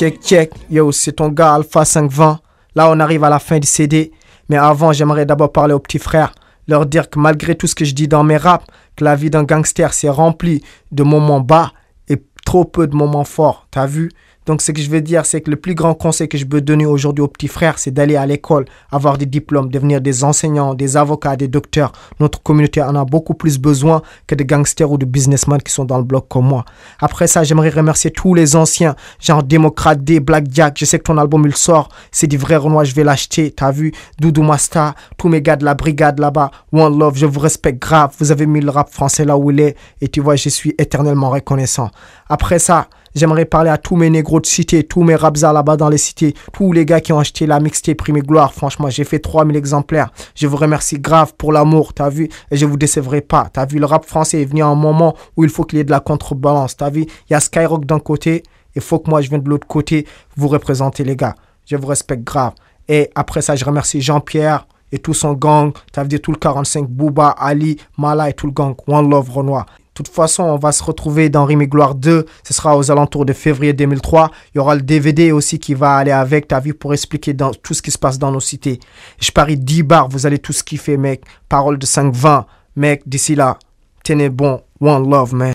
Check, check. Yo, c'est ton gars Alpha 520. Là, on arrive à la fin du CD. Mais avant, j'aimerais d'abord parler aux petits frères. Leur dire que malgré tout ce que je dis dans mes raps, que la vie d'un gangster s'est remplie de moments bas et trop peu de moments forts. T'as as vu Donc, ce que je veux dire, c'est que le plus grand conseil que je peux donner aujourd'hui aux petits frères, c'est d'aller à l'école, avoir des diplômes, devenir des enseignants, des avocats, des docteurs. Notre communauté en a beaucoup plus besoin que de gangsters ou de businessmen qui sont dans le bloc comme moi. Après ça, j'aimerais remercier tous les anciens, genre Démocrate D, Black Jack. Je sais que ton album, il sort. C'est du vrai Renoir, je vais l'acheter. Tu as vu Doudou Masta, tous mes gars de la brigade là-bas. One Love, je vous respecte grave. Vous avez mis le rap français là où il est. Et tu vois, je suis éternellement reconnaissant. Après ça, J'aimerais parler à tous mes négros de cité, tous mes à là-bas dans les cités, tous les gars qui ont acheté la mixtape Prime Gloire. Franchement, j'ai fait 3000 exemplaires. Je vous remercie grave pour l'amour, t'as vu Et je vous décevrai pas. T'as vu, le rap français est venu à un moment où il faut qu'il y ait de la contrebalance. T'as vu Il y a Skyrock d'un côté, il faut que moi je vienne de l'autre côté vous représenter, les gars. Je vous respecte grave. Et après ça, je remercie Jean-Pierre et tout son gang. T'as vu tout le 45, Booba, Ali, Mala et tout le gang. One Love Renoir toute façon, on va se retrouver dans Rime Gloire 2. Ce sera aux alentours de février 2003. Il y aura le DVD aussi qui va aller avec, ta vie pour expliquer dans, tout ce qui se passe dans nos cités. Je parie 10 bars, vous allez tous kiffer, mec. Parole de 5-20. Mec, d'ici là, tenez bon. One love, man.